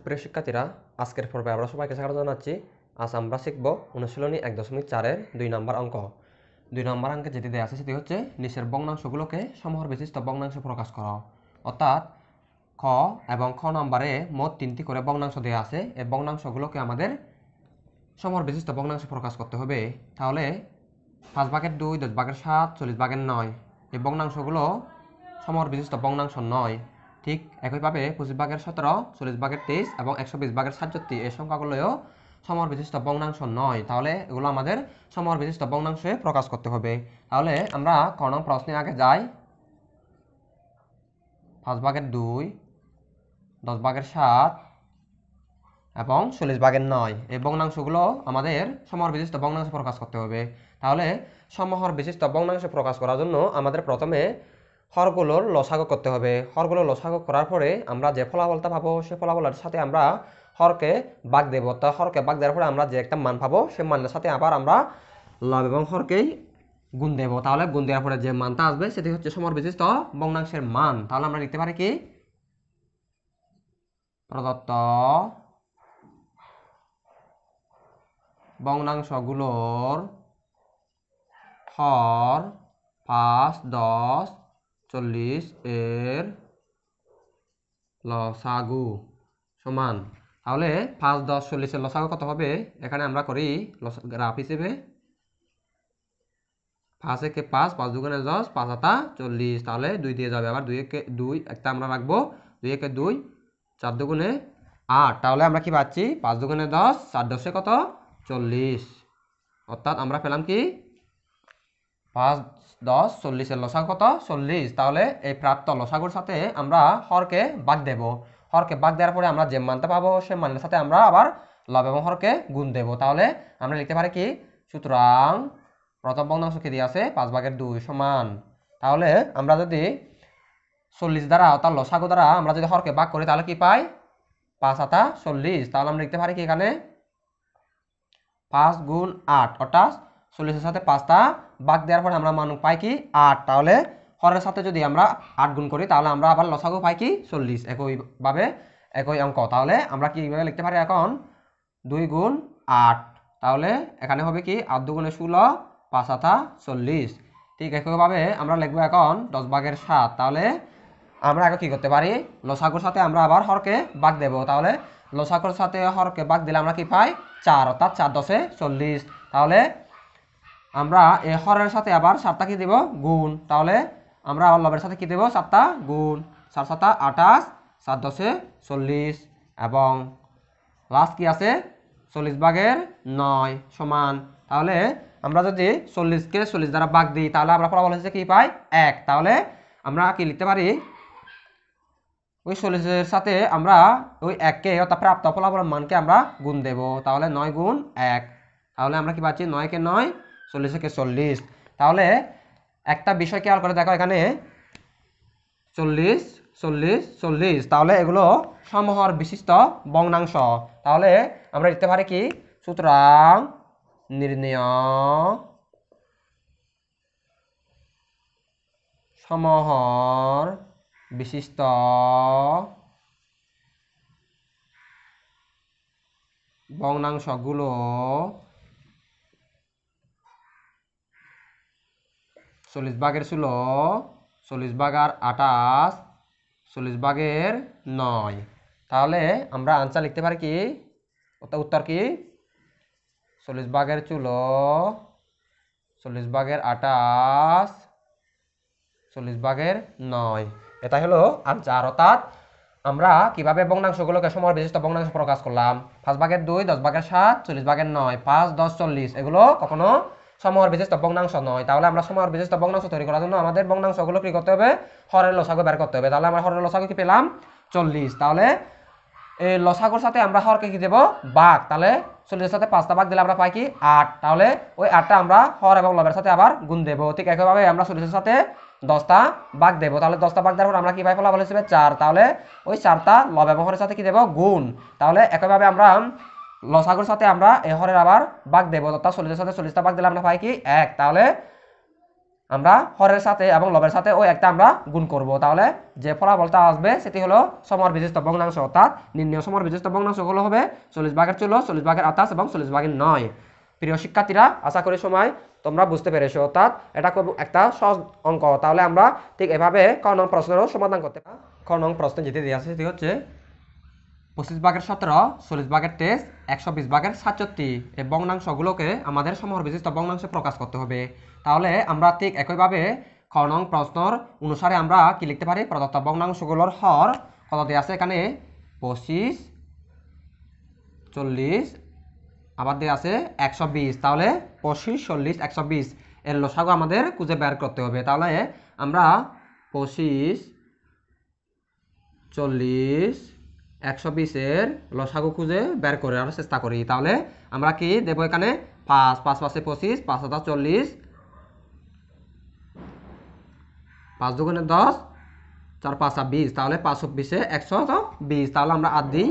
সুপ্রিয় শিক্ষার্থীরা আজকের পর্বে আমরা সবাইকে স্বাগত জানাচ্ছি আজ আমরা শিখব অনুশীলনী এক দশমিক চারের দুই নম্বর অঙ্ক দুই নম্বর অঙ্কে যেটি দেওয়া আছে সেটি হচ্ছে নিচের বংনাংশগুলোকে সমহর বিশিষ্ট বগ্নাংশ প্রকাশ করো অর্থাৎ খ এবং খ নম্বরে মোট তিনটি করে বংনাংশ দেওয়া আছে এই বংনাংশগুলোকে আমাদের সমহর বিশিষ্ট বগ্নাংশ প্রকাশ করতে হবে তাহলে পাঁচ বাঘের দুই দশ বাঘের সাত চল্লিশ বাঘের নয় এই বংনাংশগুলো সমহর বিশিষ্ট বংনাংশ নয় ঠিক একইভাবে পঁচিশ ভাগের সতেরো চল্লিশ ভাগের তেইশ এবং একশো বিশ ভাগের সাতষট্টি এই সংখ্যাগুলোও সমর বিশিষ্ট বর্ণাংশ নয় তাহলে এগুলো আমাদের সমর বিশিষ্ট বর্ণাংশে প্রকাশ করতে হবে তাহলে আমরা কর্ণ প্রশ্নে আগে যাই পাঁচ ভাগের দুই দশ ভাগের সাত এবং চল্লিশ ভাগের নয় এই বর্ণাংশগুলো আমাদের সমর বিশিষ্ট বগ্নাংশে প্রকাশ করতে হবে তাহলে সমহর বিশিষ্ট বগ্নাংশে প্রকাশ করার জন্য আমাদের প্রথমে হরগুলোর লসাগো করতে হবে হরগুলোর লসাগো করার পরে আমরা যে ফলাফলটা পাবো সে ফলাফলের সাথে আমরা হরকে বাঘ দেব তা হরকে বাঘ দেওয়ার পরে আমরা যে একটা মান পাবো সেই মানের সাথে আবার আমরা লাভ এবং হরকেই গুণ দেব তাহলে গুণ দেওয়ার পরে যে মানটা আসবে সেটি হচ্ছে সমর বিশিষ্ট বংনাংশের মান তাহলে আমরা লিখতে পারি কি প্রদত্ত ভগ্নাংশগুলোর হর পাঁচ দশ চল্লিশ এর লসাগু সমান তাহলে পাঁচ দশ চল্লিশের লসাগু কত হবে এখানে আমরা করি গ্রাফ হিসেবে পাঁচ একে পাঁচ পাঁচ দুগুণে দশ পাঁচ আতা চল্লিশ তাহলে দুই দিয়ে যাবে আবার দুই একে দুই একটা আমরা রাখবো দুই একে দুই চার দুগুণে আট তাহলে আমরা কি পাচ্ছি পাঁচ দুগুণে দশ চার দশে কত চল্লিশ অর্থাৎ আমরা পেলাম কি পাঁচ দশ চল্লিশের লসা কত চল্লিশ তাহলে এই প্রাপ্ত লসাগুর সাথে আমরা হরকে বাদ দেব হরকে বাদ দেওয়ার পরে আমরা যে মানটা পাবো সে মানের সাথে আমরা আবার লব এবং হরকে গুণ দেব তাহলে আমরা লিখতে পারি কি সুতরাং প্রথম ভগ্নাংশ কী দিয়ে আছে পাঁচ ভাগের দুই সমান তাহলে আমরা যদি চল্লিশ দ্বারা অর্থাৎ লসাগু দ্বারা আমরা যদি হরকে বাঘ করি তাহলে কি পাই পাঁচ আতা চল্লিশ তাহলে আমরা লিখতে পারি কি এখানে পাঁচ গুণ আট অর্থাৎ চল্লিশের সাথে পাঁচটা বাঘ দেওয়ার পরে আমরা মানুষ পাই কি আট তাহলে হরের সাথে যদি আমরা আট গুণ করি তাহলে আমরা আবার লসাগু পাই কি চল্লিশ একইভাবে একই অঙ্ক তাহলে আমরা কীভাবে লিখতে পারি এখন দুই গুণ আট তাহলে এখানে হবে কি আট দুগুণে ষোলো পাঁচ আথা চল্লিশ ঠিক একইভাবে আমরা লিখবো এখন দশ বাঘের সাত তাহলে আমরা এখন কী করতে পারি লসাগুর সাথে আমরা আবার হরকে বাঘ দেব তাহলে লসাগুর সাথে হরকে বাঘ দিলে আমরা কি পাই চার অর্থাৎ চার দশে চল্লিশ তাহলে আমরা এ হরের সাথে আবার সাতটা কি দেব গুণ তাহলে আমরা আবার লবের সাথে কি দেব সাতটা গুণ সাত সাতটা আঠাশ সাত দশে চল্লিশ এবং লাস্ট কি আছে চল্লিশ ভাগের নয় সমান তাহলে আমরা যদি চল্লিশকে চল্লিশ দ্বারা বাঘ দিই তাহলে আমরা ফলাফল হচ্ছে কী পাই এক তাহলে আমরা কি লিখতে পারি ওই চল্লিশের সাথে আমরা ওই এককে অর্থাৎ প্রাপ্ত ফলাফলের মানকে আমরা গুণ দেব তাহলে নয় গুণ এক তাহলে আমরা কি পাচ্ছি নয়কে নয় চল্লিশ থেকে চল্লিশ তাহলে একটা বিষয় খেয়াল করে দেখো এখানে চল্লিশ চল্লিশ চল্লিশ তাহলে এগুলো সমহর বিশিষ্ট বর্ণাংশ তাহলে আমরা দিতে পারি কি সুতরাং নির্ণয় সমহর বিশিষ্ট বর্ণাংশগুলো চল্লিশ ভাগের ষোলো চল্লিশ ভাগ আর আঠাশ চল্লিশ ভাগের নয় তাহলে আমরা আনসার লিখতে পারি কি উত্তর কি চল্লিশ ভাগের চুলো চল্লিশ ভাগের আঠাশ চল্লিশ ভাগের নয় এটাই হলো আনসার অর্থাৎ আমরা কিভাবে বংনাংশগুলোকে সময় বিশিষ্ট বংনাংশ প্রকাশ করলাম পাঁচ ভাগের দুই দশ বাঘের সাত চল্লিশ ভাগের নয় পাঁচ দশ চল্লিশ এগুলো কখনো সময়ের বিশেষ বংনাংশ নয় তাহলে আমরা সময়ের বিশেষ বংনাংশ তৈরি করার জন্য আমাদের বংনাংশগুলো কী করতে হবে হরের লসাগু বের করতে হবে তাহলে আমরা হরের লসাগু কি পেলাম চল্লিশ তাহলে এই লসাগুর সাথে আমরা হরকে কি দেবো বাঘ তাহলে চল্লিশের সাথে পাঁচটা বাঘ দিলে আমরা পাই কি আট তাহলে ওই আটটা আমরা হর এবং লবের সাথে আবার গুণ দেবো ঠিক একইভাবে আমরা চল্লিশের সাথে দশটা বাঘ দেবো তাহলে দশটা বাঘ দেওয়ার পর আমরা কী পাই ফলাফল হিসেবে চার তাহলে ওই চারটা লব এবং হরের সাথে কি দেবো গুণ তাহলে একইভাবে আমরা লসাগুর সাথে আমরা এ হরের আবার বাঘ দেবো অর্থাৎ চল্লিশের সাথে চল্লিশটা বাঘ দিলে আমরা পাই কি এক তাহলে আমরা হরের সাথে এবং লবের সাথে ওই একটা আমরা গুণ করব তাহলে যে ফলাফলটা আসবে সেটি হলো সমর বিশিষ্ট ভগ্নাংশ অর্থাৎ নির্ণয় সমর বিশিষ্ট হলো হবে চল্লিশ ভাগের চলো চল্লিশ ভাগের আঠাশ এবং চল্লিশ ভাগের নয় প্রিয় শিক্ষার্থীরা আশা করি সময় তোমরা বুঝতে পেরেছো অর্থাৎ এটা খুব একটা সহজ অঙ্ক তাহলে আমরা ঠিক এভাবে ক নং প্রশ্নেরও সমাধান করতে খ নং প্রশ্ন যেতে দিয়ে আসে সেটি হচ্ছে পঁচিশ বাঘের সতেরো চল্লিশ বাঘের তেইশ একশো বিশ বাঘের সাতষট্টি এই বংনাংশগুলোকে আমাদের সমর বিশিষ্ট বগ্নাংশে প্রকাশ করতে হবে তাহলে আমরা ঠিক একইভাবে খ নং প্রশ্নর অনুসারে আমরা কি লিখতে পারি প্রদত্ত বংনাংশগুলোর হর কত দিয়ে আছে এখানে পঁচিশ চল্লিশ আবার দিয়ে আছে একশো বিশ তাহলে পঁচিশ চল্লিশ একশো বিশ এর লোসাগু আমাদের খুঁজে বের করতে হবে তাহলে আমরা পঁচিশ চল্লিশ একশো বিশের লসাগু খুঁজে বের করে আমরা চেষ্টা করি তাহলে আমরা কি দেব এখানে পাঁচ পাঁচ পাঁচে পঁচিশ পাঁচ হাজার চল্লিশ পাঁচ দুগুণে দশ চার পাঁচ আর বিশ তাহলে পাঁচ চব্বিশে একশো তো বিশ তাহলে আমরা আট দিই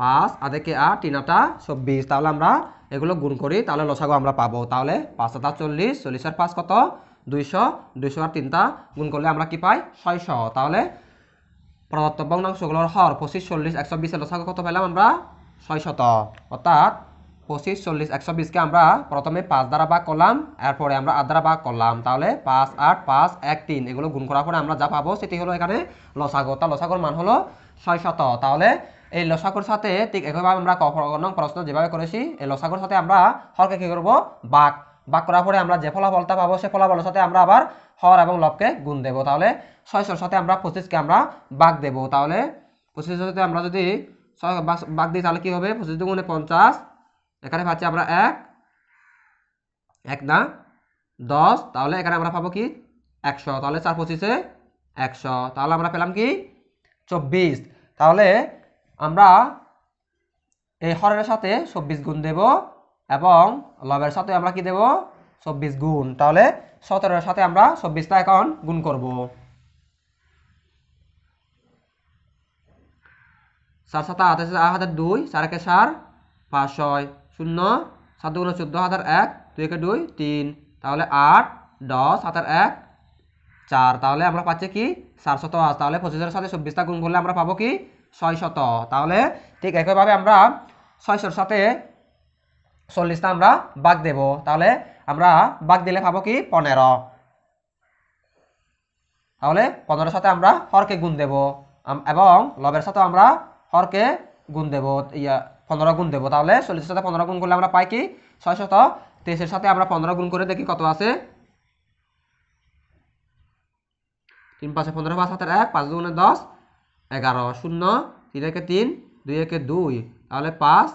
পাঁচ আধেকে আট তিন আটা চব্বিশ তাহলে আমরা এগুলো গুণ করি তাহলে লসাগু আমরা পাবো তাহলে পাঁচ হাজার চল্লিশ চল্লিশ আর পাঁচ কত দুইশো দুইশো আর তিনটা গুণ করলে আমরা কি পাই ছয়শ তাহলে প্রদত্ত ভগ্নাংশগুলোর হর পঁচিশ চল্লিশ একশো বিশের লসাগ কত পেলাম আমরা ছয় শত অর্থাৎ পঁচিশ চল্লিশ একশো বিশকে আমরা প্রথমে পাঁচ দ্বারা বাঘ করলাম এরপরে আমরা আট দ্বারা বাঘ করলাম তাহলে পাঁচ আট পাঁচ এক তিন এগুলো গুণ করার পরে আমরা যা পাবো সেটি হলো এখানে লসাগর তা লসাগর মান হলো ছয় শত তাহলে এই লসাগর সাথে ঠিক একইভাবে আমরা কখন প্রশ্ন যেভাবে করেছি এই লসাগর সাথে আমরা হরকে কী করবো বাঘ ভাগ করার পরে আমরা যে ফলাফলটা পাবো সে ফলাফলের সাথে আমরা আবার হর এবং লবকে গুণ দেব তাহলে ছয়শোর সাথে আমরা পঁচিশকে আমরা বাঘ দেব তাহলে পঁচিশের সাথে আমরা যদি ছয় বাঘ দিই তাহলে কী হবে পঁচিশ দুগুণে পঞ্চাশ এখানে পাচ্ছি আমরা এক এক না দশ তাহলে এখানে আমরা পাবো কি একশো তাহলে চার পঁচিশে একশো তাহলে আমরা পেলাম কি চব্বিশ তাহলে আমরা এই হরের সাথে চব্বিশ গুণ দেব এবং লবের সাথে আমরা কি দেব চব্বিশ গুণ তাহলে সতেরোর সাথে আমরা চব্বিশটা এখন গুণ করব সাত সাত আট হাজার দুই চার একে সার পাঁচ ছয় শূন্য সাত দুগুণ চোদ্দো হাজার এক দুই একে দুই তিন তাহলে আট দশ হাজার এক চার তাহলে আমরা পাচ্ছি কি চার শত আট তাহলে পঁচিশের সাথে চব্বিশটা গুণ করলে আমরা পাবো কি ছয় শত তাহলে ঠিক একইভাবে আমরা ছয়শোর সাথে চল্লিশটা আমরা বাঘ দেব তাহলে আমরা বাঘ দিলে পাবো কি পনেরো তাহলে পনেরোর সাথে আমরা হরকে গুণ দেব এবং লবের সাথে আমরা হরকে গুণ দেব ইয়া পনেরো গুণ দেবো তাহলে চল্লিশের সাথে পনেরো গুণ করলে আমরা পাই কি ছয় শত তেইশের সাথে আমরা পনেরো গুণ করে দেখি কত আছে তিন পাঁচে পনেরো পাঁচ হাতের এক পাঁচ দুগুণে দশ এগারো শূন্য তিন একে তিন দুই একে দুই তাহলে পাঁচ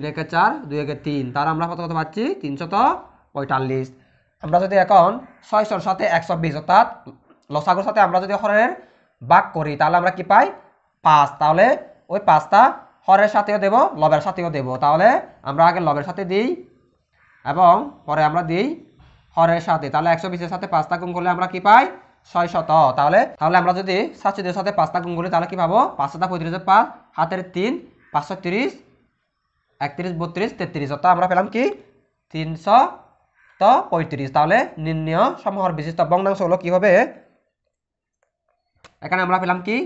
তিন একে চার দুই একে তিন তার আমরা কত কত পাচ্ছি তিনশত পঁয়তাল্লিশ আমরা যদি এখন ছয়শোর সাথে একশো বিশ অর্থাৎ লসাগুর সাথে আমরা যদি হরের বাক করি তাহলে আমরা কি পাই পাঁচ তাহলে ওই পাঁচটা হরের সাথেও দেব লবের সাথেও দেব তাহলে আমরা আগে লবের সাথে দিই এবং পরে আমরা দিই হরের সাথে তাহলে একশো বিশের সাথে পাঁচটা গুণ করলে আমরা কি পাই ছয় শত তাহলে তাহলে আমরা যদি সাতশো সাথে পাঁচটা গুণ করি তাহলে কি পাবো পাঁচশো পঁয়ত্রিশের পাঁচ হাতের তিন পাঁচশো তিরিশ একত্রিশ বত্রিশ তেত্রিশ অর্থাৎ আমরা পেলাম কি তিনশো তো পঁয়ত্রিশ তাহলে নির্ণয় সমূহর বিশিষ্ট বংনাংশ হলো কী হবে এখানে আমরা পেলাম কি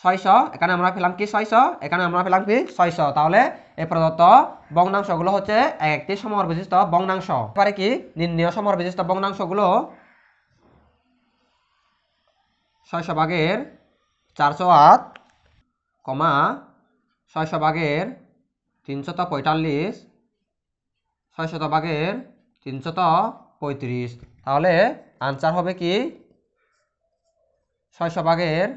ছয়শো এখানে আমরা পেলাম কি ছয়শো এখানে আমরা পেলাম কি ছয়শো তাহলে এই প্রদত্ত বংনাংশগুলো হচ্ছে একটি সমহর বিশিষ্ট বংনাংশ এবারে কি নির্ণয় সমর বিশিষ্ট বংনাংশগুলো ছয়শো ভাগের চারশো আট কমা ছয়শো ভাগের তিনশত পঁয়তাল্লিশ শত বাঘের তিনশত পঁয়ত্রিশ তাহলে আনসার হবে কি ছয়শো বাঘের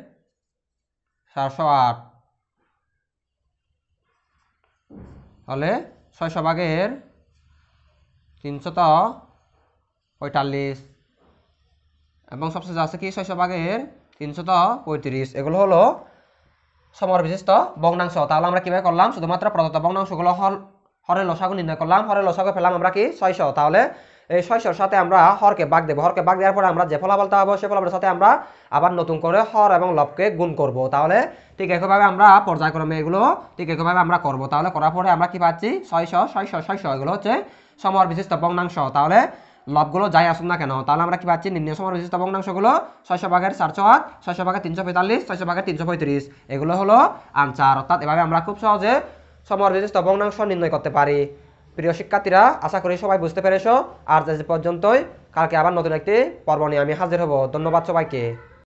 চারশো আট তাহলে ছয়শো বাঘের তিনশত পঁয়তাল্লিশ এবং সবশেষে আছে কি ছয়শো বাঘের তিনশত পঁয়ত্রিশ এগুলো হলো সমর বিশিষ্ট তাহলে আমরা কীভাবে করলাম শুধুমাত্র প্রদত্ত হর হরের লসাগু নির্ণয় করলাম হরের লসাগু ফেলাম আমরা কি ছয়শ তাহলে এই ছয়শোর সাথে আমরা হরকে বাঘ দেবো হরকে বাঘ দেওয়ার পরে আমরা যে ফলাফলটা পাবো সে ফলাফলের সাথে আমরা আবার নতুন করে হর এবং লবকে গুণ করব তাহলে ঠিক একইভাবে আমরা পর্যায়ক্রমে এগুলো ঠিক একইভাবে আমরা করব তাহলে করার পরে আমরা কি পাচ্ছি ছয়শ ছয়শ ছয়শ এগুলো হচ্ছে সমর বিশিষ্ট বংনাংশ তাহলে লবগুলো যাই আসুন না কেন তাহলে আমরা কি পাচ্ছি নিম্ন সময় বিশিষ্ট ভগ্নাংশগুলো ছয়শো ভাগের চারশো আট ছয়শো ভাগের তিনশো পঁয়তাল্লিশ ছয়শো ভাগের তিনশো পঁয়ত্রিশ এগুলো হলো আনসার অর্থাৎ এভাবে আমরা খুব সহজে সমর বিশিষ্ট নির্ণয় করতে পারি প্রিয় শিক্ষার্থীরা আশা করি সবাই বুঝতে পেরেছ আর যে পর্যন্তই কালকে আবার নতুন একটি পর্ব নিয়ে আমি হাজির হব ধন্যবাদ সবাইকে